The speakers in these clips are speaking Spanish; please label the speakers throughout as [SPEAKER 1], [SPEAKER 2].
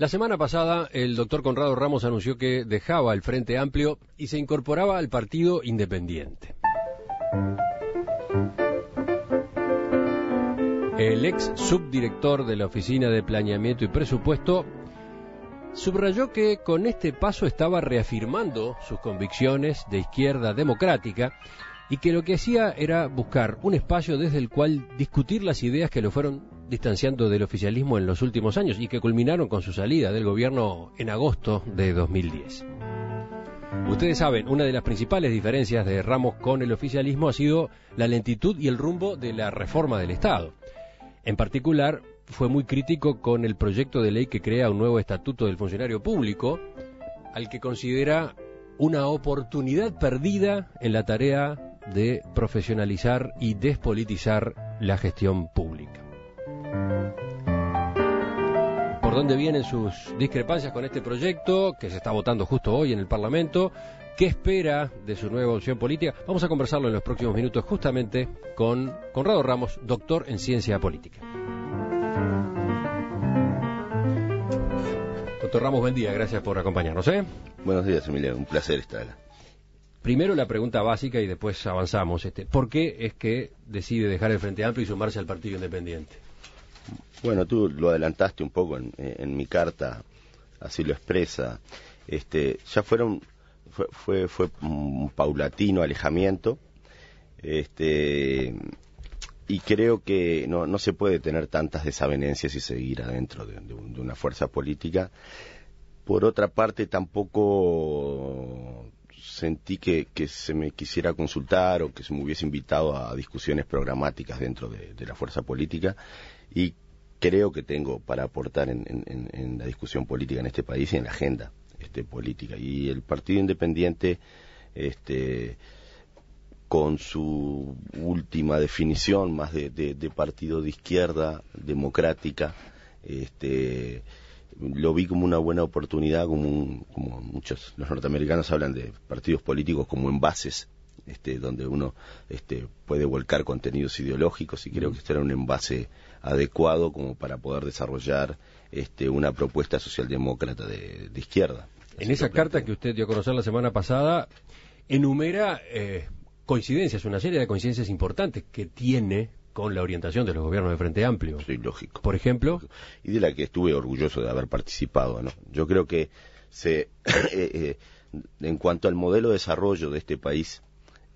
[SPEAKER 1] La semana pasada, el doctor Conrado Ramos anunció que dejaba el Frente Amplio y se incorporaba al Partido Independiente. El ex subdirector de la Oficina de Planeamiento y Presupuesto subrayó que con este paso estaba reafirmando sus convicciones de izquierda democrática y que lo que hacía era buscar un espacio desde el cual discutir las ideas que lo fueron distanciando del oficialismo en los últimos años y que culminaron con su salida del gobierno en agosto de 2010. Ustedes saben, una de las principales diferencias de Ramos con el oficialismo ha sido la lentitud y el rumbo de la reforma del Estado. En particular, fue muy crítico con el proyecto de ley que crea un nuevo estatuto del funcionario público, al que considera una oportunidad perdida en la tarea de profesionalizar y despolitizar la gestión pública por dónde vienen sus discrepancias con este proyecto que se está votando justo hoy en el Parlamento. ¿Qué espera de su nueva opción política? Vamos a conversarlo en los próximos minutos justamente con Conrado Ramos, doctor en ciencia política. Doctor Ramos, buen día, gracias por acompañarnos. ¿eh?
[SPEAKER 2] Buenos días, Emilia, un placer estar.
[SPEAKER 1] Primero la pregunta básica y después avanzamos. Este, ¿Por qué es que decide dejar el Frente Amplio y sumarse al Partido Independiente?
[SPEAKER 2] Bueno, tú lo adelantaste un poco eh, en, mi carta, así lo expresa. Este, ya fueron, fue, fue, un paulatino alejamiento. Este, y creo que no, se puede tener tantas desavenencias y seguir adentro de, una fuerza política. Por otra parte, tampoco sentí que, se me quisiera consultar o que se me hubiese invitado a discusiones programáticas dentro de la fuerza política y creo que tengo para aportar en, la discusión política en este país y en la agenda este, política. Y el Partido Independiente, este, con su última definición más de, partido de izquierda democrática, este, lo vi como una buena oportunidad, como, como muchos los norteamericanos hablan de partidos políticos como envases este, donde uno este, puede volcar contenidos ideológicos y creo que este era un envase adecuado como para poder desarrollar este, una propuesta socialdemócrata de, izquierda.
[SPEAKER 1] En esa carta que usted dio a conocer la semana pasada, enumera eh, coincidencias, una serie de coincidencias importantes que tiene
[SPEAKER 2] con la orientación de los gobiernos de Frente Amplio. Sí, lógico. Por ejemplo. Y de la que estuve orgulloso de haber participado, ¿no? Yo creo que se, eh, eh, en cuanto al modelo de desarrollo de este país,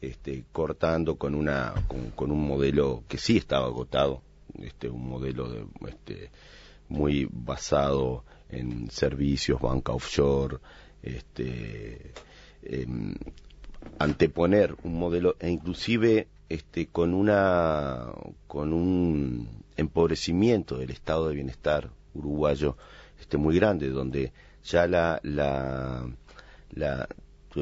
[SPEAKER 2] este, cortando con, una, con, un modelo que sí estaba agotado, este, un modelo este, muy basado en servicios, banca offshore, este, em, anteponer un modelo e inclusive este, con, una, con un empobrecimiento del estado de bienestar uruguayo este, muy grande, donde ya la, la, la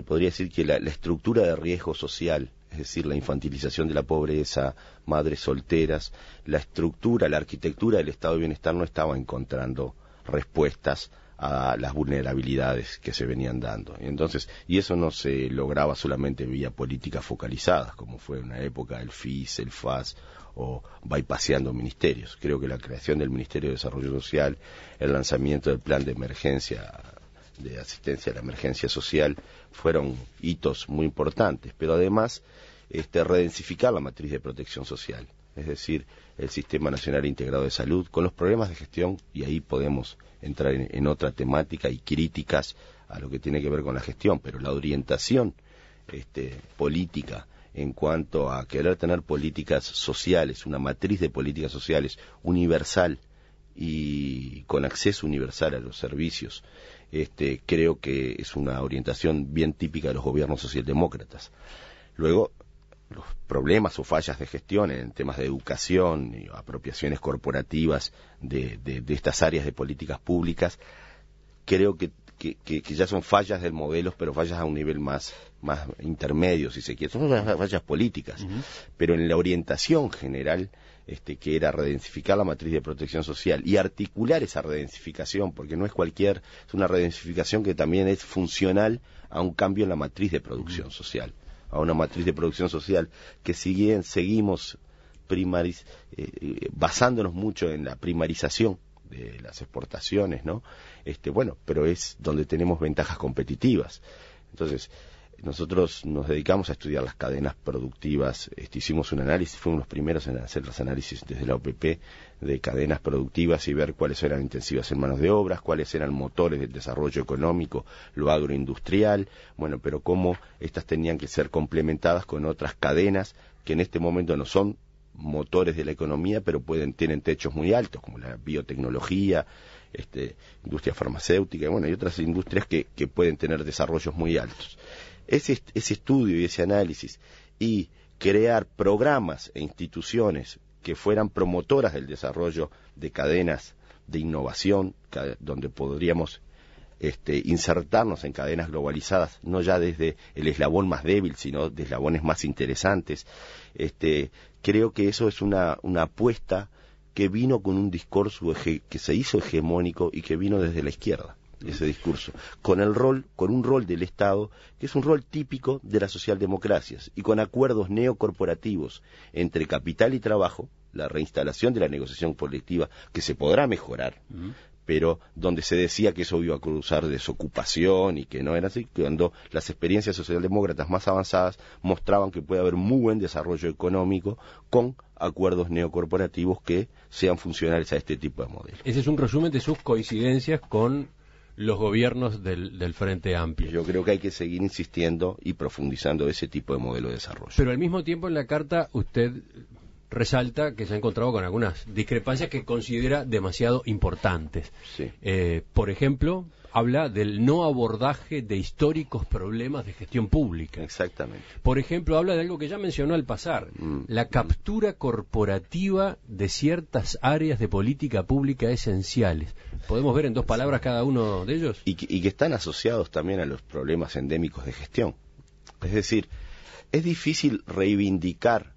[SPEAKER 2] podría decir que la, estructura de riesgo social, es decir, la infantilización de la pobreza, madres solteras, la estructura, la arquitectura del estado de bienestar no estaba encontrando respuestas a las vulnerabilidades que se venían dando. Entonces, y eso no se lograba solamente vía políticas focalizadas, como fue en una época el FIS, el FAS o bypaseando ministerios. Creo que la creación del Ministerio de Desarrollo Social, el lanzamiento del plan de emergencia de asistencia a la emergencia social fueron hitos muy importantes, pero además este, redensificar la matriz de protección social, es decir, el Sistema Nacional Integrado de Salud, con los problemas de gestión, y ahí podemos entrar en, otra temática y críticas a lo que tiene que ver con la gestión, pero la orientación este, política en cuanto a querer tener políticas sociales, una matriz de políticas sociales universal y con acceso universal a los servicios este, creo que es una orientación bien típica de los gobiernos socialdemócratas. Luego, los problemas o fallas de gestión en temas de educación y apropiaciones corporativas de, de, estas áreas de políticas públicas, creo que, ya son fallas del modelo, pero fallas a un nivel más, más intermedio, si se quiere. Son fallas políticas, pero en la orientación general este, que era redensificar la matriz de protección social y articular esa redensificación, porque no es cualquier, es una redensificación que también es funcional a un cambio en la matriz de producción social, a una matriz de producción social que seguimos primariz, eh, eh, basándonos mucho en la primarización de las exportaciones, ¿no? Este, bueno, pero es donde tenemos ventajas competitivas. Entonces, nosotros nos dedicamos a estudiar las cadenas productivas, este, hicimos un análisis, fuimos los primeros en hacer los análisis desde la OPP de cadenas productivas y ver cuáles eran intensivas en manos de obras, cuáles eran motores del desarrollo económico, lo agroindustrial, bueno, pero cómo estas tenían que ser complementadas con otras cadenas que en este momento no son motores de la economía, pero pueden tienen techos muy altos, como la biotecnología, este, industria farmacéutica, bueno, y otras industrias que pueden tener desarrollos muy altos ese, estudio y ese análisis y crear programas e instituciones que fueran promotoras del desarrollo de cadenas de innovación, donde podríamos este, insertarnos en cadenas globalizadas, no ya desde el eslabón más débil, sino de eslabones más interesantes. Este, creo que eso es una apuesta que vino con un discurso que se hizo hegemónico y que vino desde la izquierda ese discurso, con el rol, con un rol del Estado, que es un rol típico de las socialdemocracias, y con acuerdos neocorporativos entre capital y trabajo, la reinstalación de la negociación colectiva, que se podrá mejorar, pero donde se decía que eso iba a cruzar desocupación y que no era así, cuando las experiencias socialdemócratas más avanzadas mostraban que puede haber muy buen desarrollo económico con acuerdos neocorporativos que sean funcionales a este tipo de modelos.
[SPEAKER 1] Ese es un resumen de sus coincidencias
[SPEAKER 2] con los gobiernos del, Frente Amplio. Yo creo que hay que seguir insistiendo y profundizando ese tipo de modelo de desarrollo.
[SPEAKER 1] Pero al mismo tiempo en la carta usted resalta que se ha encontrado con algunas discrepancias que considera demasiado importantes. Eh, por ejemplo, habla del no abordaje de históricos problemas de gestión
[SPEAKER 2] pública. Exactamente.
[SPEAKER 1] Por ejemplo, habla de algo que ya mencionó al pasar, mm. la captura corporativa de ciertas áreas de política pública esenciales.
[SPEAKER 2] ¿Podemos ver en dos palabras cada uno de ellos? y que están asociados también a los problemas endémicos de gestión. Es decir, es difícil reivindicar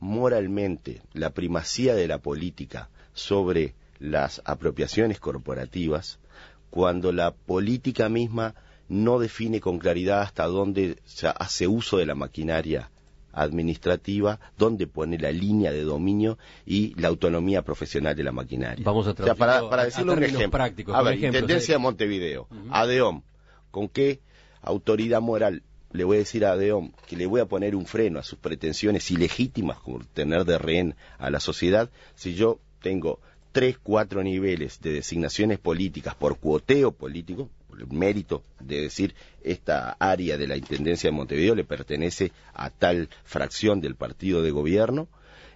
[SPEAKER 2] moralmente la primacía de la política sobre las apropiaciones corporativas cuando la política misma no define con claridad hasta dónde se hace uso de la maquinaria administrativa, dónde pone la línea de dominio y la autonomía profesional de la maquinaria. Vamos a o sea, para, para un ejemplo. a ver, ejemplo, Intendencia Montevideo, ADEOM, ¿con qué autoridad moral le voy a decir a ADEOM que le voy a poner un freno a sus pretensiones ilegítimas por tener de rehén a la sociedad si yo tengo tres, cuatro niveles de designaciones políticas por cuoteo político, por el mérito de decir esta área de la Intendencia de Montevideo le pertenece a tal fracción del partido de gobierno,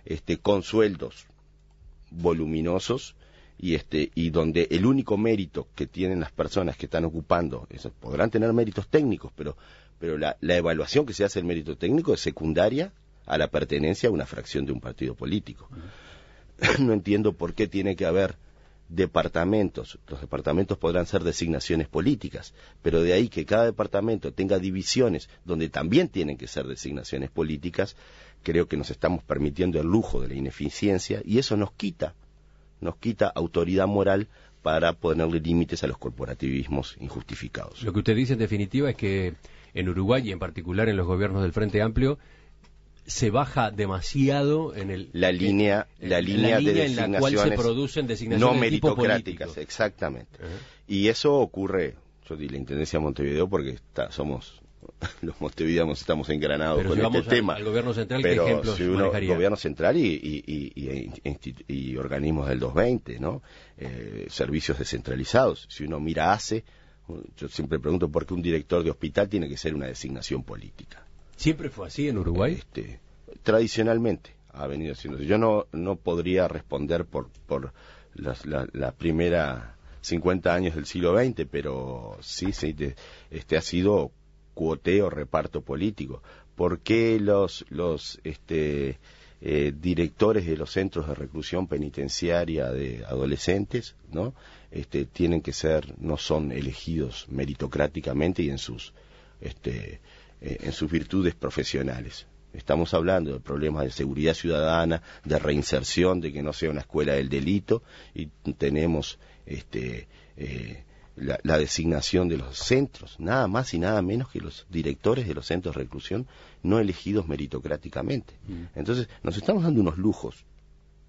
[SPEAKER 2] este, con sueldos voluminosos y, este, y donde el único mérito que tienen las personas que están ocupando, eso, podrán tener méritos técnicos, pero, pero la, evaluación que se hace del mérito técnico es secundaria a la pertenencia a una fracción de un partido político. no entiendo por qué tiene que haber departamentos. Los departamentos podrán ser designaciones políticas, pero de ahí que cada departamento tenga divisiones donde también tienen que ser designaciones políticas, creo que nos estamos permitiendo el lujo de la ineficiencia y eso nos quita, nos quita autoridad moral para ponerle límites a los corporativismos injustificados.
[SPEAKER 1] Lo que usted dice en definitiva es que en Uruguay y en particular en los gobiernos del Frente Amplio se baja demasiado en el
[SPEAKER 2] la línea la línea, la cual se producen designaciones no meritocráticas exactamente y eso ocurre yo di la intendencia de Montevideo porque somos los montevideanos estamos engranados con este tema el
[SPEAKER 1] gobierno central pero si uno, gobierno
[SPEAKER 2] central y, y, organismos del 220 no eh, servicios descentralizados si uno mira hace yo siempre pregunto por qué un director de hospital tiene que ser una designación política ¿Siempre fue así en Uruguay? Este, tradicionalmente ha venido siendo Yo no, no podría responder por, por las primeras 50 años del siglo XX, pero sí, este, ha sido cuoteo, reparto político. ¿Por qué los, los este, eh, directores de los centros de reclusión penitenciaria de adolescentes, ¿no? Este, tienen que ser, no son elegidos meritocráticamente y en sus este, eh, en sus virtudes profesionales. Estamos hablando de problemas de seguridad ciudadana, de reinserción, de que no sea una escuela del delito y tenemos este, eh, la, la, designación de los centros, nada más y nada menos que los directores de los centros de reclusión no elegidos meritocráticamente. Mm. Entonces, nos estamos dando unos lujos,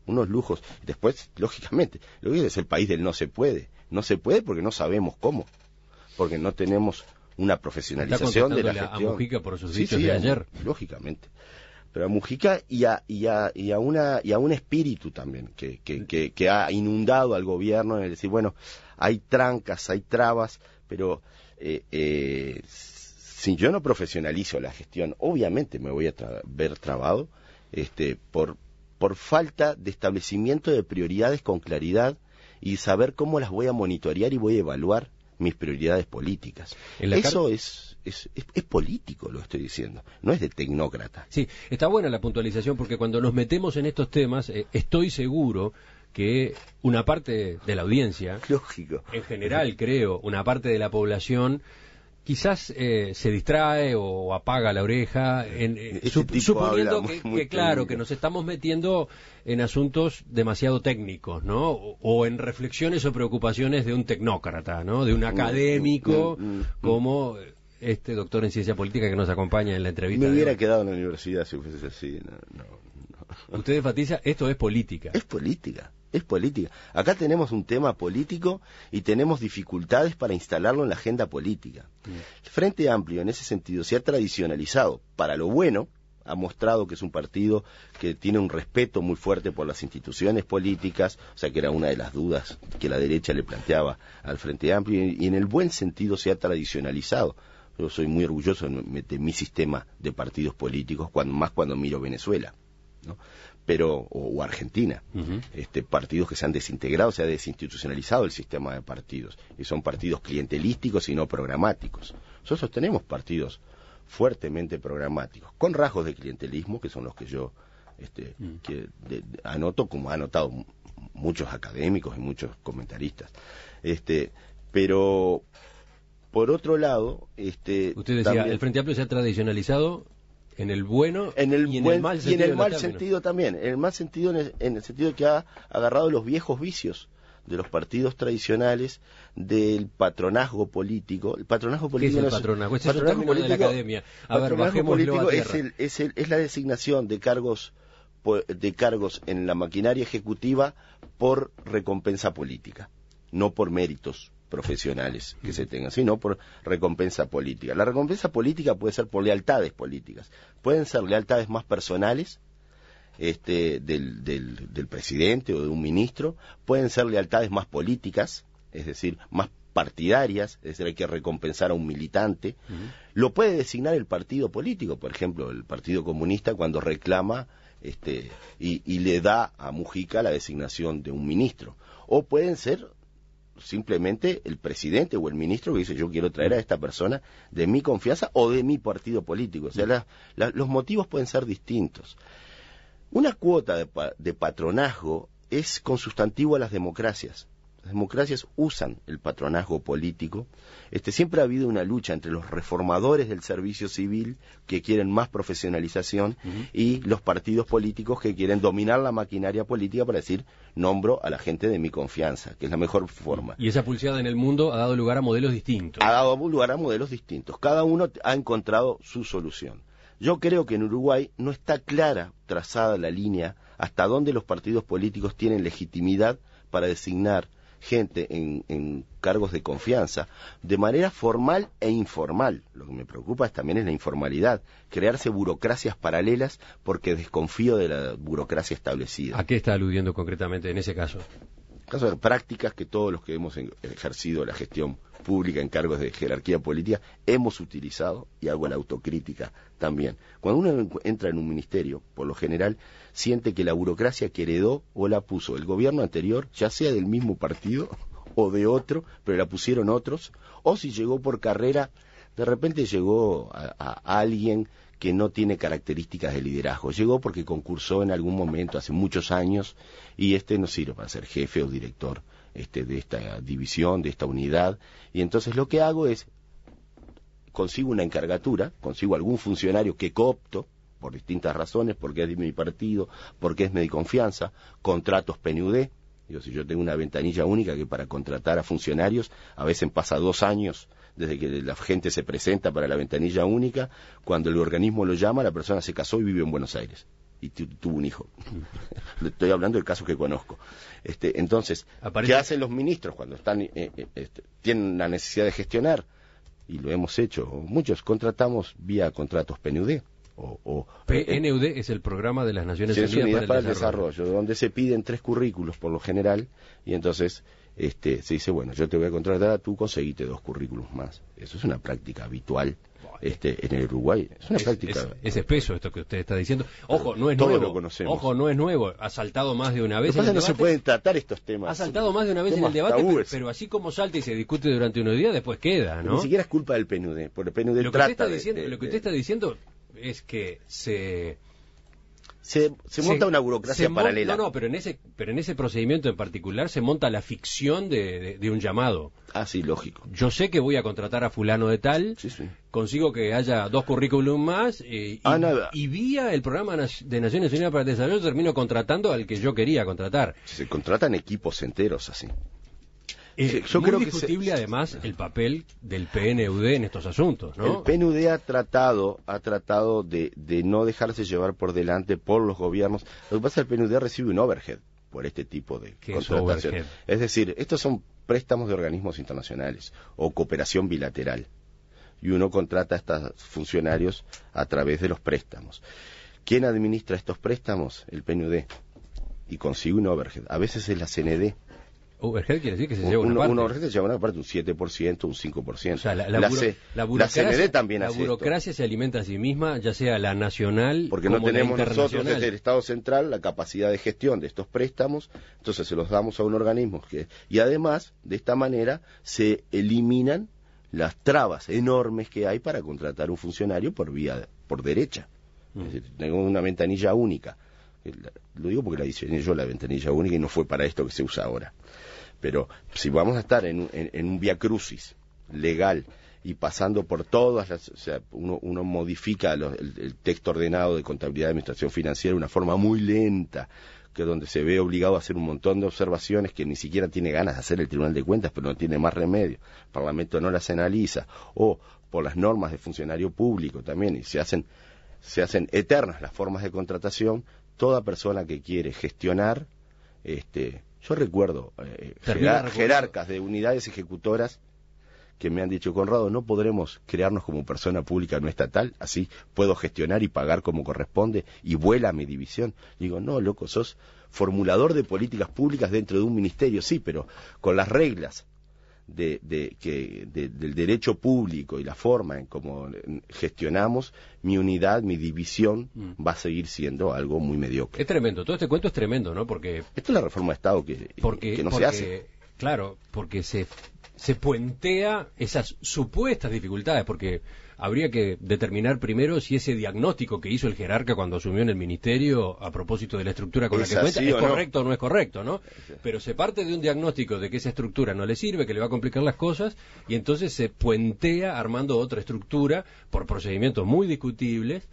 [SPEAKER 2] unos lujos. Después, lógicamente, lo que es el país del no se puede. No se puede porque no sabemos cómo, porque no tenemos una profesionalización de la gestión.
[SPEAKER 1] A por sus de ayer.
[SPEAKER 2] Lógicamente. Pero a Mujica y a, y a, y a, una, y a un espíritu también que, que, ha inundado al gobierno en decir, bueno, hay trancas, hay trabas, pero eh, eh, si yo no profesionalizo la gestión, obviamente me voy a ver trabado este, por, por falta de establecimiento de prioridades con claridad y saber cómo las voy a monitorear y voy a evaluar mis prioridades políticas. Eso es, es, es, político lo estoy diciendo, no es de tecnócrata.
[SPEAKER 1] Sí, está buena la puntualización porque cuando nos metemos en estos temas, eh, estoy seguro que una parte de la audiencia, Lógico. en general creo, una parte de la población quizás eh, se distrae o apaga la oreja, en, eh, suponiendo que, claro, que nos estamos metiendo en asuntos demasiado técnicos, ¿no? O, en reflexiones o preocupaciones de un tecnócrata, ¿no? De un mm, mm, académico mm, como este doctor en ciencia política que nos acompaña en la
[SPEAKER 2] entrevista. Me hubiera quedado en la universidad si fuese así, no, Usted esto es política. Es política es política. Acá tenemos un tema político y tenemos dificultades para instalarlo en la agenda política. Mm. El Frente Amplio, en ese sentido, se ha tradicionalizado para lo bueno, ha mostrado que es un partido que tiene un respeto muy fuerte por las instituciones políticas, o sea que era una de las dudas que la derecha le planteaba al Frente Amplio, y en el buen sentido se ha tradicionalizado. Yo soy muy orgulloso de mi sistema de partidos políticos, cuando, más cuando miro Venezuela. ¿no? pero o, Argentina, este, partidos que se han desintegrado, se ha desinstitucionalizado el sistema de partidos y son partidos clientelísticos y no programáticos. Nosotros tenemos partidos fuertemente programáticos, con rasgos de clientelismo que son los que yo este, mm. que anoto como han anotado muchos académicos y muchos comentaristas, este, pero por otro lado, este, usted decía el
[SPEAKER 1] Frente Amplio se ha tradicionalizado en
[SPEAKER 2] el bueno y en el mal sentido. Y en el sentido también. En el mal sentido, en el, sentido que ha agarrado los viejos vicios de los partidos tradicionales, del patronazgo político. El patronazgo político ¿Qué es el patronazgo? patronazgo político, de la academia.
[SPEAKER 1] patronazgo político es,
[SPEAKER 2] es la designación de cargos de cargos en la maquinaria ejecutiva por recompensa política, no por méritos profesionales que se tengan, sino por recompensa política. La recompensa política puede ser por lealtades políticas, pueden ser lealtades más personales este, del, del, presidente o de un ministro, pueden ser lealtades más políticas, es decir, más partidarias, es decir, hay que recompensar a un militante. Lo puede designar el partido político, por ejemplo, el Partido Comunista cuando reclama este, y, le da a Mujica la designación de un ministro. O pueden ser simplemente el presidente o el ministro que dice yo quiero traer a esta persona de mi confianza o de mi partido político. O sea, los motivos pueden ser distintos. Una cuota de, de patronazgo es consustantivo a las democracias las democracias usan el patronazgo político. Este, siempre ha habido una lucha entre los reformadores del servicio civil que quieren más profesionalización y los partidos políticos que quieren dominar la maquinaria política para decir nombro a la gente de mi confianza, que es la mejor forma. Y esa pulseada en el mundo ha dado lugar a modelos distintos. Ha dado lugar a modelos distintos. Cada uno ha encontrado su solución. Yo creo que en Uruguay no está clara, trazada la línea hasta dónde los partidos políticos tienen legitimidad para designar gente en, cargos de confianza, de manera formal e informal. Lo que me preocupa también es la informalidad, crearse burocracias paralelas porque desconfío de la burocracia establecida.
[SPEAKER 1] ¿A qué está aludiendo concretamente en ese caso?
[SPEAKER 2] Caso de prácticas que todos los que hemos ejercido la gestión pública, en cargos de jerarquía política, hemos utilizado, y hago la autocrítica también. Cuando uno entra en un ministerio, por lo general, siente que la burocracia que heredó o la puso el gobierno anterior, ya sea del mismo partido o de otro, pero la pusieron otros, o si llegó por carrera, de repente llegó a, alguien que no tiene características de liderazgo. Llegó porque concursó en algún momento hace muchos años y este no sirve para ser jefe o director este, de esta división, de esta unidad. Y entonces lo que hago es, consigo una encargatura, consigo algún funcionario que coopto, por distintas razones, porque es de mi partido, porque es de mi confianza, contratos PNUD, yo, si yo tengo una ventanilla única que para contratar a funcionarios, a veces pasa dos años desde que la gente se presenta para la ventanilla única, cuando el organismo lo llama, la persona se casó y vive en Buenos Aires y tuvo un hijo. Estoy hablando del caso que conozco. Este, entonces, ¿qué hacen los ministros cuando están eh, eh, este, tienen la necesidad de gestionar? Y lo hemos hecho. Muchos contratamos vía contratos PNUD. O,
[SPEAKER 1] eh, PNUD es el programa de las Naciones, Unidas, para, el, desarrollo.
[SPEAKER 2] donde se piden tres currículos por lo general y entonces este, se dice, bueno, yo te voy a contratar, tú conseguiste dos currículos más. Eso es una práctica habitual este, en el Uruguay. Es una práctica.
[SPEAKER 1] Es, espeso esto que usted está diciendo. Ojo, no es Todo nuevo. Lo conocemos. Ojo, no es nuevo. Ha saltado más de una vez. en pasa debate no se pueden tratar estos temas. Ha saltado más de una vez en el debate, pero, así como salta y se discute durante unos días, después queda, ¿no? Ni siquiera es culpa del PNUD, Por el PNUD lo trata. Que usted está diciendo, de, lo que usted está diciendo es que se se, monta una burocracia paralela. No, no, pero en, ese, pero en ese procedimiento en particular se monta la ficción de, un llamado.
[SPEAKER 2] Ah, lógico.
[SPEAKER 1] Yo sé que voy a contratar a fulano de tal, consigo que haya dos currículums más
[SPEAKER 2] eh, y, ah,
[SPEAKER 1] y, vía el programa de Naciones Unidas para el Desarrollo termino contratando al que yo quería contratar.
[SPEAKER 2] Se contratan equipos enteros así. Eh, yo creo discutible que discutible
[SPEAKER 1] además el papel del PNUD en estos asuntos, ¿no? El
[SPEAKER 2] PNUD ha tratado, ha tratado de, no dejarse llevar por delante por los gobiernos. Lo que pasa es que el PNUD recibe un overhead por este tipo de contratación. Es, decir, estos son préstamos de organismos internacionales o cooperación bilateral. Y uno contrata a estos funcionarios a través de los préstamos. ¿Quién administra estos préstamos? El PNUD. Y consigue un overhead. A veces es la CND
[SPEAKER 1] Overhead quiere decir que se lleva una un, parte. Un overhead
[SPEAKER 2] un 7%, un 5%. la, burocracia
[SPEAKER 1] se alimenta a sí misma, ya sea la nacional Porque no tenemos nosotros desde el
[SPEAKER 2] Estado Central la capacidad de gestión de estos préstamos, entonces se los damos a un organismo. que Y además, de esta manera, se eliminan las trabas enormes que hay para contratar un funcionario por vía, por derecha. Mm. tengo una ventanilla única. Lo digo porque la diseñé yo la ventanilla única y no fue para esto que se usa ahora. Pero si vamos a estar en, un via crucis legal y pasando por todas las. O sea, uno, modifica el, texto ordenado de contabilidad de administración financiera de una forma muy lenta, que donde se ve obligado a hacer un montón de observaciones que ni siquiera tiene ganas de hacer el Tribunal de Cuentas, pero no tiene más remedio. El Parlamento no las analiza. O por las normas de funcionario público también, y se hacen, se hacen eternas las formas de contratación. Toda persona que quiere gestionar. Este, yo eh, recuerdo jerarcas de unidades ejecutoras que me han dicho, Conrado, no podremos crearnos como persona pública no estatal, así puedo gestionar y pagar como corresponde y vuela mi división. Digo, no, loco, sos formulador de políticas públicas dentro de un ministerio, sí, pero con las reglas de, que, del derecho público y la forma en cómo gestionamos, mi unidad, mi división mm. va a seguir siendo algo muy mediocre.
[SPEAKER 1] Es tremendo, todo este cuento es tremendo, ¿no? Porque... esto
[SPEAKER 2] es la reforma de Estado que, eh, no se hace. Claro, porque se,
[SPEAKER 1] se puentea esas supuestas dificultades, porque habría que determinar primero si ese diagnóstico que hizo el jerarca cuando asumió en el ministerio a propósito de la estructura con la que cuenta es correcto o no es correcto, ¿no? Pero se parte de un diagnóstico de que esa estructura no le sirve, que le va a complicar las cosas, y entonces se puentea armando otra estructura por procedimientos muy discutibles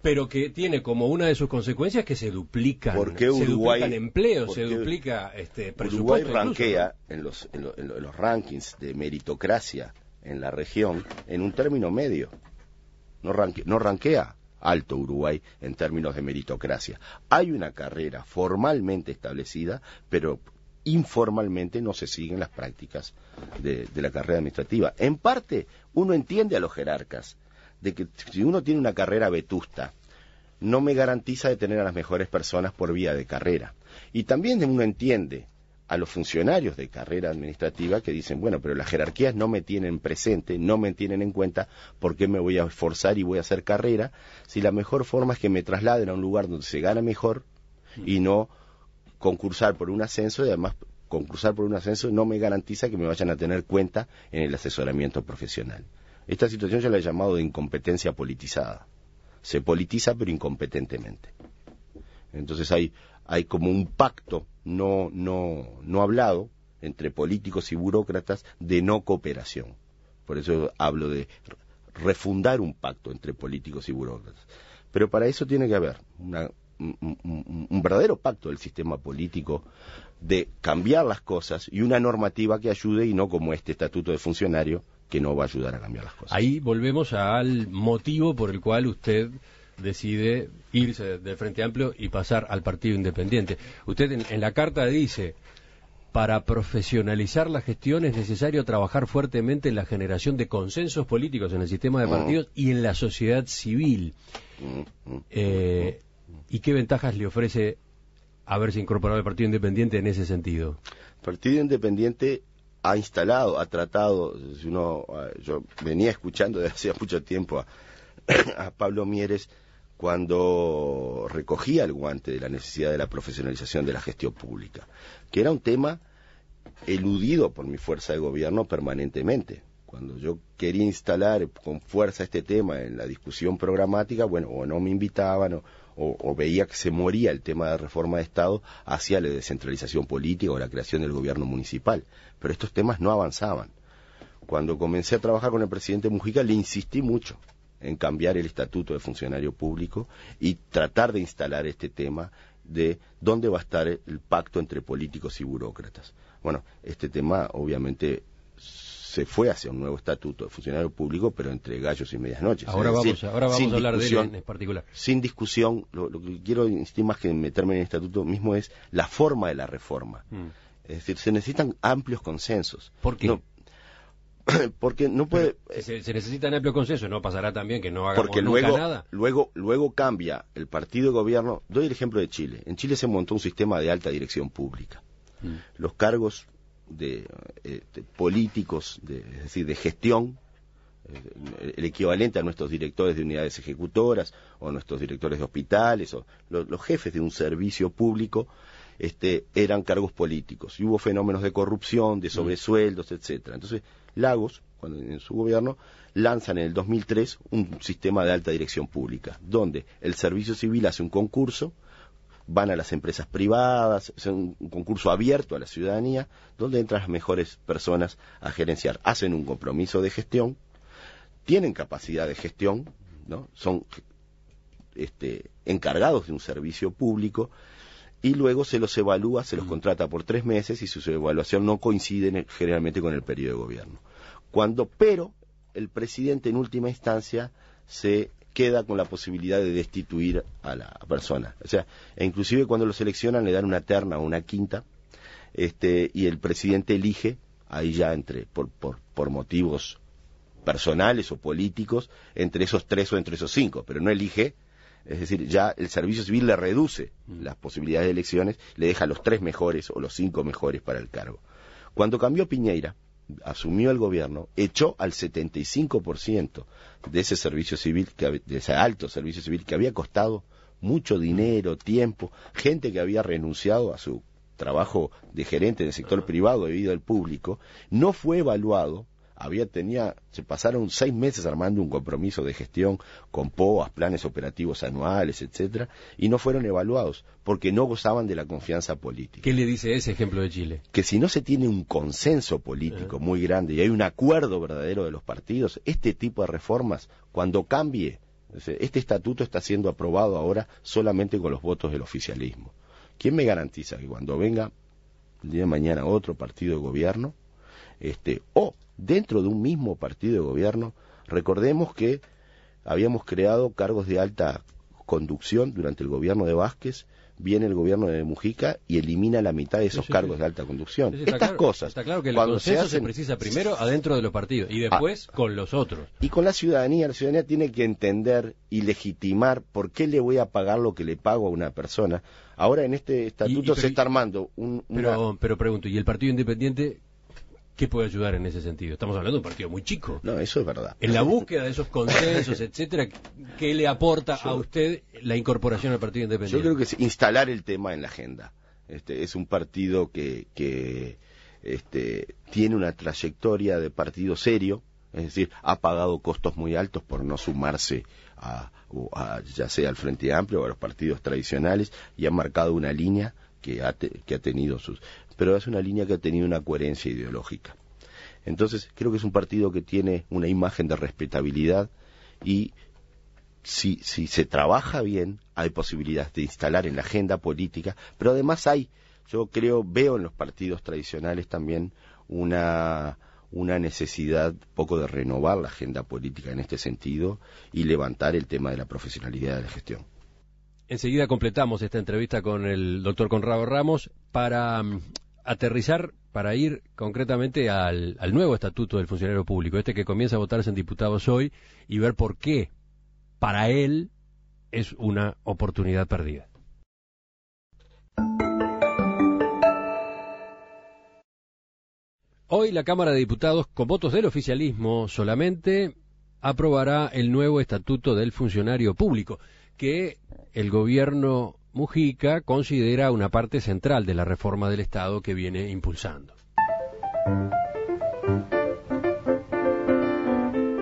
[SPEAKER 1] pero que tiene como una de sus consecuencias que se duplica. se empleo, duplican empleo, se duplica este, presupuesto. Uruguay rankea
[SPEAKER 2] en, los, en los rankings de meritocracia en la región en un término medio. No, ranquea alto Uruguay en términos de meritocracia. Hay una carrera formalmente establecida, pero informalmente no se siguen las prácticas de, de, la carrera administrativa. En parte, uno entiende a los jerarcas de que si uno tiene una carrera vetusta, no me garantiza de tener a las mejores personas por vía de carrera. Y también uno entiende a los funcionarios de carrera administrativa que dicen, bueno, pero las jerarquías no me tienen presente, no me tienen en cuenta, ¿por qué me voy a esforzar y voy a hacer carrera? Si la mejor forma es que me trasladen a un lugar donde se gana mejor y no concursar por un ascenso y además concursar por un ascenso no me garantiza que me vayan a tener cuenta en el asesoramiento profesional. Esta situación yo la he llamado de incompetencia politizada. Se politiza pero incompetentemente. Entonces hay, hay como un pacto no, no, no hablado entre políticos y burócratas de no cooperación. Por eso hablo de refundar un pacto entre políticos y burócratas. Pero para eso tiene que haber un, verdadero pacto del sistema político de cambiar las cosas y una normativa que ayude y no como este estatuto de funcionario que no va a ayudar a cambiar las cosas.
[SPEAKER 1] Ahí volvemos al motivo por el cual usted decide irse del Frente Amplio y pasar al Partido Independiente. Usted en, la carta dice, para profesionalizar la gestión es necesario trabajar fuertemente en la generación de consensos políticos en el sistema de mm. partidos y en la sociedad civil. Mm. Eh, ¿Y qué ventajas le ofrece haberse incorporado al Partido Independiente en ese sentido?
[SPEAKER 2] Partido Independiente ha instalado, ha tratado, uno, eh, yo venía escuchando desde hace mucho tiempo a, a Pablo Mieres, cuando recogía el guante de la necesidad de la profesionalización de la gestión pública, que era un tema eludido por mi fuerza de gobierno permanentemente. Cuando yo quería instalar con fuerza este tema en la discusión programática, bueno, o no me invitaban o, veía que se moría el tema de reforma de Estado hacia la descentralización política o la creación del gobierno municipal. Pero estos temas no avanzaban. Cuando comencé a trabajar con el presidente Mujica le insistí mucho en cambiar el estatuto de funcionario público y tratar de instalar este tema de dónde va a estar el pacto entre políticos y burócratas. Bueno, este tema obviamente se fue hacia un nuevo estatuto de funcionario público, pero entre gallos y medias Ahora vamos, ahora vamos a hablar de él en particular. Sin discusión, lo, que quiero insistir más que meterme en el estatuto mismo es la forma de la reforma. Mm. Es decir, se necesitan amplios consensos. ¿Por qué? porque no puede... Se,
[SPEAKER 1] necesita un amplio consenso, no pasará también que no haga porque luego, nada.
[SPEAKER 2] Luego, luego cambia el partido de gobierno. Doy el ejemplo de Chile. En Chile se montó un sistema de alta dirección pública. Mm. Los cargos de, eh, políticos, es decir, de gestión, eh, el equivalente a nuestros directores de unidades ejecutoras o nuestros directores de hospitales o los jefes de un servicio público, este, eran cargos políticos y hubo fenómenos de corrupción, de mm. sobresueldos, etcétera. Entonces, Lagos, cuando en su gobierno, lanzan en el 2003 un sistema de alta dirección pública, donde el servicio civil hace un concurso, van a las empresas privadas, es un concurso abierto a la ciudadanía, donde entran las mejores personas a gerenciar. Hacen un compromiso de gestión, tienen capacidad de gestión, ¿no? son este, encargados de un servicio público y luego se los evalúa, se los mm. contrata por tres meses y su evaluación no coincide generalmente con el periodo de gobierno. Cuando, pero el presidente en última instancia se queda con la posibilidad de destituir a la persona. O sea, e inclusive cuando lo seleccionan le dan una terna o una quinta, este, y el presidente elige, ahí ya entre, por, por motivos personales o políticos, entre esos tres o entre esos cinco, pero no elige es decir, ya el servicio civil le reduce mm. las posibilidades de elecciones, le deja los tres mejores o los cinco mejores para el cargo. Cuando cambió Piñeira, asumió el gobierno, echó al 75% de ese servicio civil, de ese alto servicio civil que había costado mucho dinero, tiempo, gente que había renunciado a su trabajo de gerente el sector ah. privado debido al público, no fue evaluado había tenía se pasaron seis meses armando un compromiso de gestión con POAS, planes operativos anuales, etcétera, y no fueron evaluados porque no gozaban de la confianza política.
[SPEAKER 1] ¿Qué le dice ese ejemplo de Chile?
[SPEAKER 2] Que si no se tiene un consenso político ah. muy grande y hay un acuerdo verdadero de los partidos, este tipo de reformas cuando cambie, este estatuto está siendo aprobado ahora solamente con los votos del oficialismo. ¿Quién me garantiza que cuando venga el día de mañana otro partido de gobierno este o dentro de un mismo partido de gobierno. Recordemos que habíamos creado cargos de alta conducción durante el gobierno de Vázquez, viene el gobierno de Mujica y elimina la mitad de esos cargos de alta conducción. Estas cosas. Está claro que el cuando se,
[SPEAKER 1] precisa primero adentro de los partidos y ah. después con los otros.
[SPEAKER 2] Y con la ciudadanía. La ciudadanía tiene que entender y legitimar por qué le voy a pagar lo que le pago a una persona. Ahora en este estatuto se está armando un.
[SPEAKER 1] pero pregunto, ¿y el Partido Independiente ¿Qué puede ayudar en ese sentido? Estamos hablando de un partido muy chico. No, eso es verdad. En la búsqueda
[SPEAKER 2] de esos consensos,
[SPEAKER 1] etcétera, ¿qué le aporta a usted la incorporación al Partido Independiente? Yo creo
[SPEAKER 2] que es instalar el tema en la agenda. Este, es un partido que, este, tiene una trayectoria de partido serio, es decir, ha pagado costos muy altos por no sumarse a, a ya sea al Frente Amplio o a los partidos tradicionales y ha marcado una línea que ha, tenido sus... Pero es una línea que ha tenido una coherencia ideológica. Entonces, creo que es un partido que tiene una imagen de respetabilidad y si, si se trabaja bien, hay posibilidades de instalar en la agenda política, pero además hay, yo creo, veo en los partidos tradicionales también una, una necesidad poco de renovar la agenda política en este sentido y levantar el tema de la profesionalidad de la gestión.
[SPEAKER 1] Enseguida completamos esta entrevista con el doctor Conrado Ramos para mm, aterrizar, para ir concretamente al, al nuevo estatuto del funcionario público, este que comienza a votarse en diputados hoy, y ver por qué para él es una oportunidad perdida. Hoy la Cámara de Diputados, con votos del oficialismo solamente, aprobará el nuevo estatuto del funcionario público que el gobierno Mujica considera una parte central de la reforma del Estado que viene impulsando.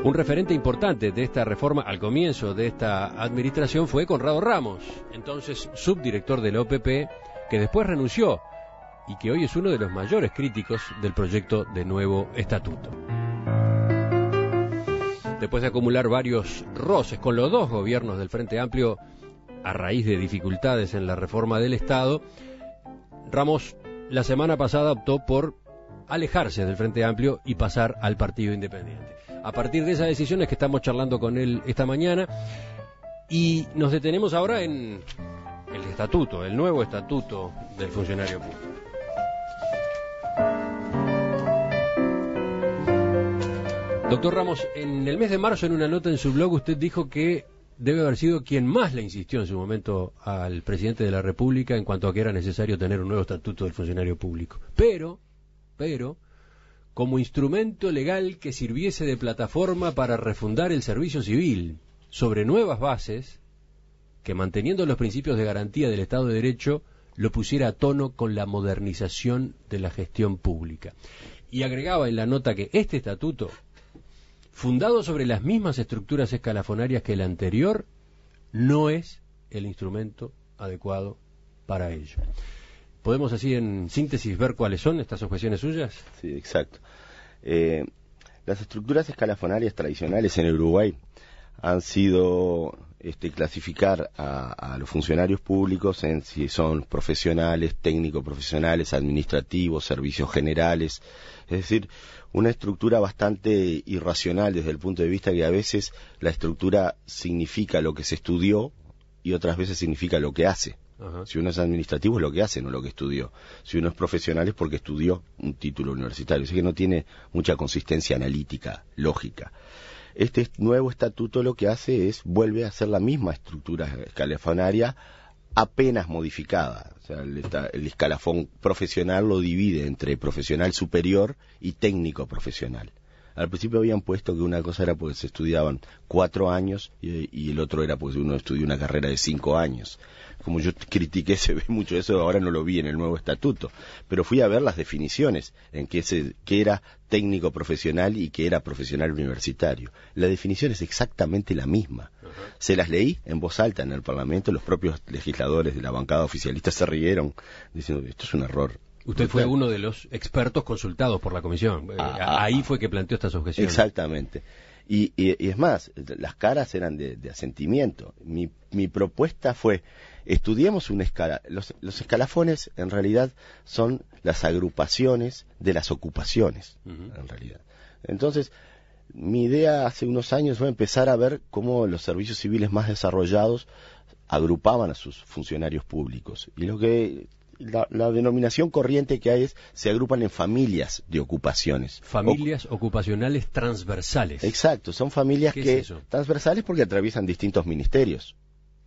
[SPEAKER 1] Un referente importante de esta reforma al comienzo de esta administración fue Conrado Ramos, entonces subdirector del OPP, que después renunció y que hoy es uno de los mayores críticos del proyecto de nuevo estatuto después de acumular varios roces con los dos gobiernos del Frente Amplio a raíz de dificultades en la reforma del Estado, Ramos la semana pasada optó por alejarse del Frente Amplio y pasar al Partido Independiente. A partir de esas decisiones que estamos charlando con él esta mañana y nos detenemos ahora en el estatuto, el nuevo estatuto del funcionario público. Doctor Ramos, en el mes de marzo, en una nota en su blog, usted dijo que debe haber sido quien más le insistió en su momento al presidente de la República en cuanto a que era necesario tener un nuevo estatuto del funcionario público. Pero, pero, como instrumento legal que sirviese de plataforma para refundar el servicio civil sobre nuevas bases, que manteniendo los principios de garantía del Estado de Derecho, lo pusiera a tono con la modernización de la gestión pública. Y agregaba en la nota que este estatuto, fundado sobre las mismas estructuras escalafonarias que el anterior, no es el instrumento adecuado para ello. ¿Podemos así en síntesis ver cuáles son estas objeciones suyas?
[SPEAKER 2] Sí, exacto. Eh, las estructuras escalafonarias tradicionales en Uruguay han sido este, clasificar a, los funcionarios públicos en si son profesionales, técnicos profesionales, administrativos, servicios generales. Es decir, una estructura bastante irracional desde el punto de vista que a veces la estructura significa lo que se estudió y otras veces significa lo que hace. Si uno es administrativo es lo que hace, no lo que estudió. Si uno es profesional es porque estudió un título universitario. Así que no tiene mucha consistencia analítica, lógica. Este nuevo estatuto lo que hace es, vuelve a ser la misma estructura escalafonaria, apenas modificada. O sea, el, el, escalafón profesional lo divide entre profesional superior y técnico profesional. Al principio habían puesto que una cosa era porque se estudiaban cuatro años y, el otro era porque uno estudió una carrera de cinco años. Como yo critiqué, se ve mucho eso, ahora no lo vi en el nuevo estatuto. Pero fui a ver las definiciones en qué, se, era técnico profesional y que era profesional universitario. La definición es exactamente la misma. Se las leí en voz alta en el Parlamento, los propios legisladores de la bancada oficialista se rieron diciendo, esto es un error
[SPEAKER 1] Usted fue uno de los expertos consultados por la comisión. Eh, ah, ah, ahí ah.
[SPEAKER 2] fue que planteó estas objeciones. Exactamente. Y, es más, las caras eran de, asentimiento. Mi, propuesta fue, estudiemos una escala. Los, escalafones en realidad son las agrupaciones de las ocupaciones, en realidad. Entonces, mi idea hace unos años fue empezar a ver cómo los servicios civiles más desarrollados agrupaban a sus funcionarios públicos. Y lo que la, denominación corriente que hay es se agrupan en familias de ocupaciones. Familias
[SPEAKER 1] ocupacionales transversales. Exacto, son familias que
[SPEAKER 2] transversales porque atraviesan distintos ministerios.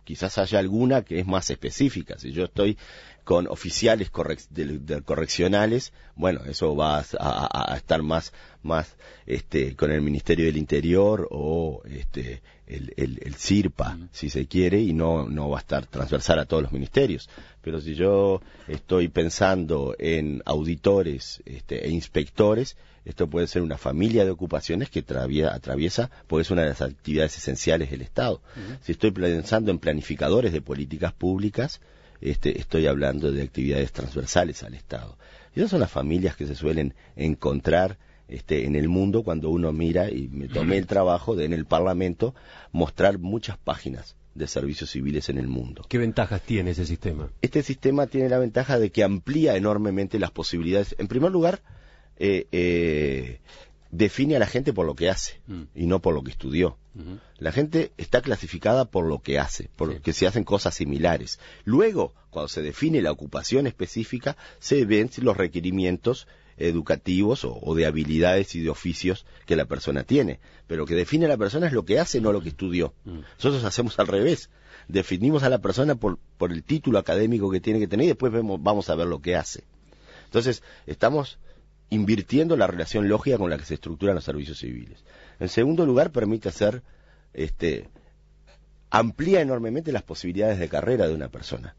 [SPEAKER 2] Quizás haya alguna que es más específica. Si yo estoy con oficiales correccionales, bueno, eso va a, estar más, más este, con el Ministerio del Interior o este, el, el, CIRPA, si se quiere, y no, no va a estar transversal a todos los ministerios. Pero si yo estoy pensando en auditores este, e inspectores, esto puede ser una familia de ocupaciones que atraviesa, porque es una de las actividades esenciales del Estado. Si estoy pensando en planificadores de políticas públicas, este, estoy hablando de actividades transversales al Estado. Y esas son las familias que se suelen encontrar este, en el mundo cuando uno mira, y me tomé el trabajo de en el Parlamento mostrar muchas páginas de servicios civiles en el mundo.
[SPEAKER 1] ¿Qué ventajas tiene ese sistema?
[SPEAKER 2] Este sistema tiene la ventaja de que amplía enormemente las posibilidades. En primer lugar, eh, eh, define a la gente por lo que hace mm. y no por lo que estudió. La gente está clasificada por lo que hace, porque lo se hacen cosas similares. Luego, cuando se define la ocupación específica, se ven los requerimientos educativos o, de habilidades y de oficios que la persona tiene. Pero lo que define a la persona es lo que hace, no lo que estudió. Mm. Nosotros hacemos al revés. Definimos a la persona por, por el título académico que tiene que tener y después vamos a ver lo que hace. Entonces, estamos invirtiendo la relación lógica con la que se estructuran los servicios civiles. En segundo lugar, permite hacer, este, amplía enormemente las posibilidades de carrera de una persona.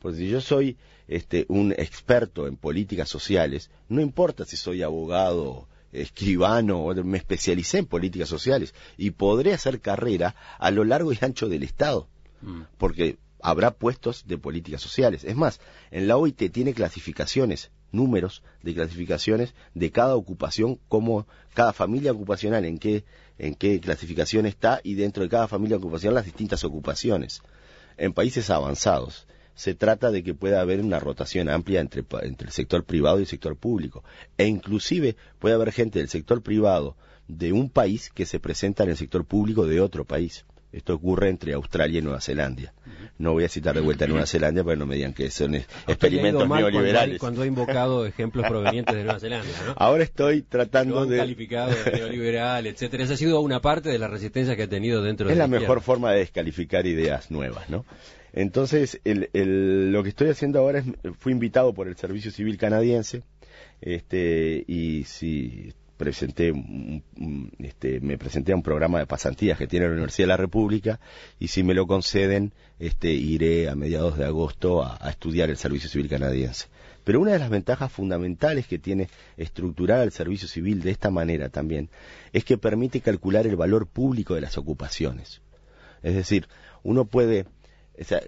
[SPEAKER 2] Porque si yo soy este, un experto en políticas sociales, no importa si soy abogado, escribano, me especialicé en políticas sociales y podré hacer carrera a lo largo y ancho del Estado, mm. porque habrá puestos de políticas sociales. Es más, en la OIT tiene clasificaciones, números de clasificaciones de cada ocupación, como cada familia ocupacional, en qué, en qué clasificación está y dentro de cada familia ocupacional las distintas ocupaciones. En países avanzados, se trata de que pueda haber una rotación amplia entre, el sector privado y el sector público. E inclusive puede haber gente del sector privado de un país que se presenta en el sector público de otro país. Esto ocurre entre Australia y Nueva Zelanda. No voy a citar de vuelta a Nueva Zelanda porque no me digan que son experimentos neoliberales. Cuando,
[SPEAKER 1] ha invocado ejemplos provenientes de Nueva Zelanda, ¿no? Ahora
[SPEAKER 2] estoy tratando de.
[SPEAKER 1] calificado de neoliberal, etcétera. Esa ha sido una parte de la resistencia que ha tenido dentro es de. Es la mejor
[SPEAKER 2] forma de descalificar ideas nuevas, ¿no? Entonces, lo que estoy haciendo ahora es, fui invitado por el Servicio Civil Canadiense, este, y sí, presenté, este, me presenté a un programa de pasantías que tiene la Universidad de la República, y si me lo conceden, este, iré a mediados de agosto a estudiar el Servicio Civil Canadiense. Pero una de las ventajas fundamentales que tiene estructurar el servicio civil de esta manera también es que permite calcular el valor público de las ocupaciones. Es decir, uno puede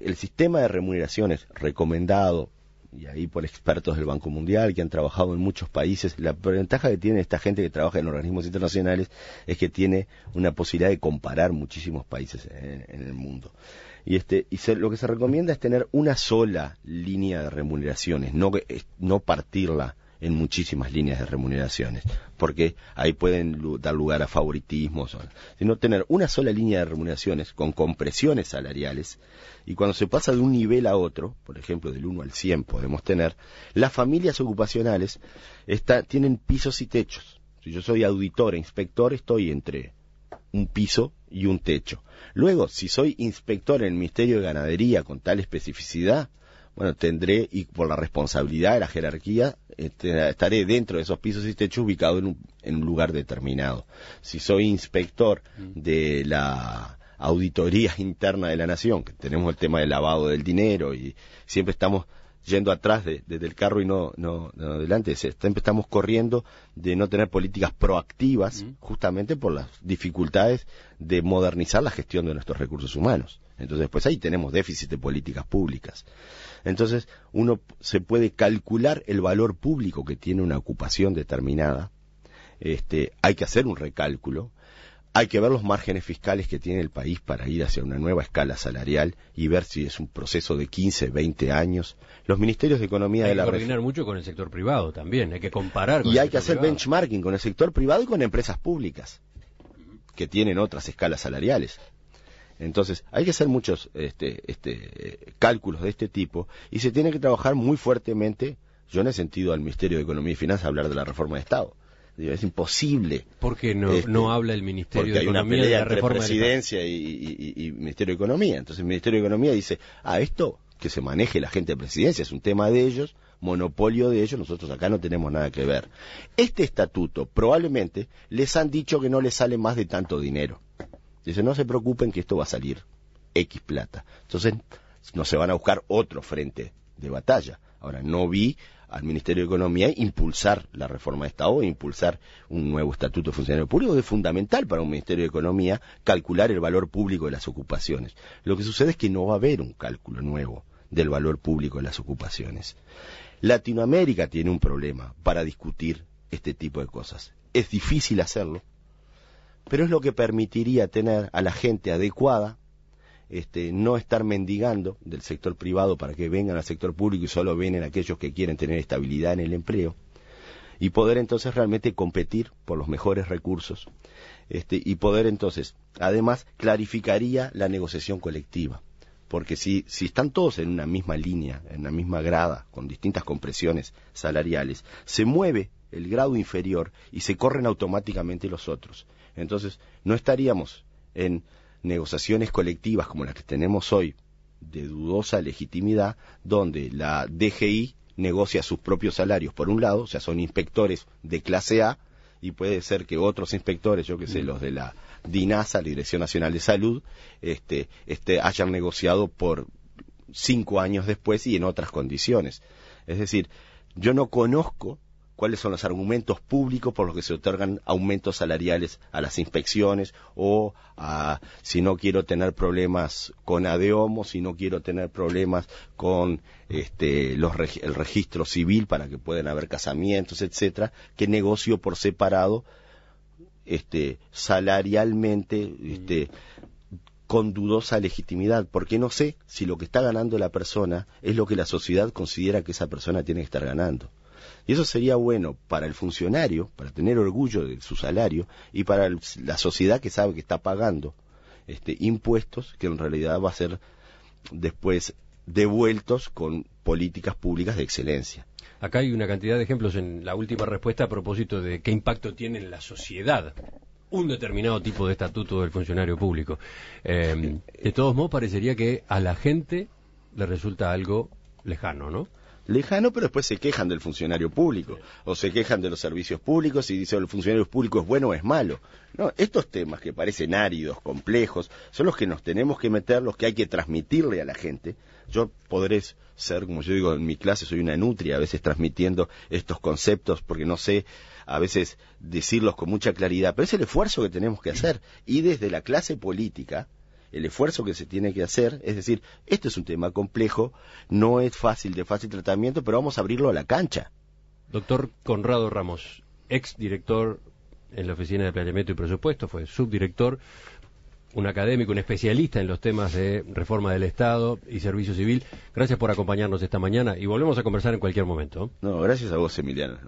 [SPEAKER 2] el sistema de remuneraciones recomendado, y ahí por expertos del Banco Mundial que han trabajado en muchos países, la ventaja que tiene esta gente que trabaja en organismos internacionales es que tiene una posibilidad de comparar muchísimos países en, el mundo. Y, este, y lo que se recomienda es tener una sola línea de remuneraciones, no, no partirla en muchísimas líneas de remuneraciones, porque ahí pueden dar lugar a favoritismos, sino tener una sola línea de remuneraciones con compresiones salariales, y cuando se pasa de un nivel a otro, por ejemplo del 1 al 100 podemos tener, las familias ocupacionales tienen pisos y techos. Si yo soy auditor e inspector, estoy entre un piso y un techo. Luego, si soy inspector en el Ministerio de Ganadería con tal especificidad, bueno, tendré, y por la responsabilidad de la jerarquía, este, estaré dentro de esos pisos y techos ubicado en un, en un lugar determinado. Si soy inspector mm. de la auditoría interna de la nación, que tenemos el tema del lavado del dinero y siempre estamos yendo atrás de, del carro y no, no, adelante. Siempre estamos corriendo de no tener políticas proactivas, justamente por las dificultades de modernizar la gestión de nuestros recursos humanos. Entonces, pues ahí tenemos déficit de políticas públicas. Entonces, uno se puede calcular el valor público que tiene una ocupación determinada. Este, hay que hacer un recálculo hay que ver los márgenes fiscales que tiene el país para ir hacia una nueva escala salarial y ver si es un proceso de 15, 20 años. Los ministerios de Economía de la Hay que coordinar
[SPEAKER 1] mucho con el sector privado también, hay que comparar. y hay que hacer
[SPEAKER 2] benchmarking con el sector privado y con empresas públicas que tienen otras escalas salariales. Entonces, hay que hacer muchos este, este, cálculos de este tipo y se tiene que trabajar muy fuertemente. Yo no he sentido al Ministerio de Economía y Finanzas hablar de la reforma de Estado. Es imposible. Porque no, no este, habla el Ministerio de Economía. hay una pelea de la entre presidencia y, y, Ministerio de Economía. Entonces el Ministerio de Economía dice, ah, esto que se maneje la gente de presidencia es un tema de ellos, monopolio de ellos, nosotros acá no tenemos nada que ver. Este estatuto probablemente les han dicho que no les sale más de tanto dinero. Dice, no se preocupen que esto va a salir X plata. Entonces no se van a buscar otro frente de batalla. Ahora, no vi al Ministerio de Economía e impulsar la reforma de Estado, e impulsar un nuevo estatuto de funcionario público. Es fundamental para un Ministerio de Economía calcular el valor público de las ocupaciones. Lo que sucede es que no va a haber un cálculo nuevo del valor público de las ocupaciones. Latinoamérica tiene un problema para discutir este tipo de cosas. Es difícil hacerlo, pero es lo que permitiría tener a la gente adecuada este, no estar mendigando del sector privado para que vengan al sector público y solo vienen aquellos que quieren tener estabilidad en el empleo y poder entonces realmente competir por los mejores recursos este, y poder entonces además clarificaría la negociación colectiva porque si, si están todos en una misma línea, en la misma grada, con distintas compresiones salariales, se mueve el grado inferior y se corren automáticamente los otros. Entonces, no estaríamos en negociaciones colectivas como las que tenemos hoy de dudosa legitimidad, donde la DGI negocia sus propios salarios por un lado, o sea, son inspectores de clase A, y puede ser que otros inspectores, yo que sé, mm. los de la DINASA, la Dirección Nacional de Salud, este, este, hayan negociado por cinco años después y en otras condiciones. Es decir, yo no conozco cuáles son los argumentos públicos por los que se otorgan aumentos salariales a las inspecciones o si no quiero tener problemas con ADEOMO, si no quiero tener problemas con este, el registro civil para que puedan haber casamientos, etcétera, qué negocio por separado este, salarialmente este, con dudosa legitimidad, porque no sé si lo que está ganando la persona es lo que la sociedad considera que esa persona tiene que estar ganando. Y eso sería bueno para el funcionario, para tener orgullo de su salario, y para la sociedad que sabe que está pagando este, impuestos que en realidad va a ser después devueltos con políticas públicas de excelencia.
[SPEAKER 1] Acá hay una cantidad de ejemplos en la última respuesta a propósito de qué impacto tiene en la sociedad un determinado tipo de estatuto del funcionario público. Em, de todos modos,
[SPEAKER 2] parecería que a la gente le resulta algo lejano, ¿no? lejano, pero después se quejan del funcionario público o se quejan de los servicios públicos y dicen el funcionario público es bueno o es malo. No, estos temas que parecen áridos, complejos, son los que nos tenemos que meter, los que hay que transmitirle a la gente. Yo podré ser, como yo digo, en mi clase soy una nutria, a veces transmitiendo estos conceptos porque no sé a veces decirlos con mucha claridad, pero es el esfuerzo que tenemos que hacer. Y desde la clase política, el esfuerzo que se tiene que hacer, es decir, este es un tema complejo, no es fácil de fácil tratamiento, pero vamos a abrirlo a la cancha.
[SPEAKER 1] Doctor Conrado Ramos, exdirector en la Oficina de Planeamiento y Presupuesto, fue subdirector, un académico, un especialista en los temas de reforma del Estado y servicio civil. Gracias por acompañarnos esta mañana y volvemos a conversar en cualquier momento.
[SPEAKER 2] No, gracias a vos, Emiliano.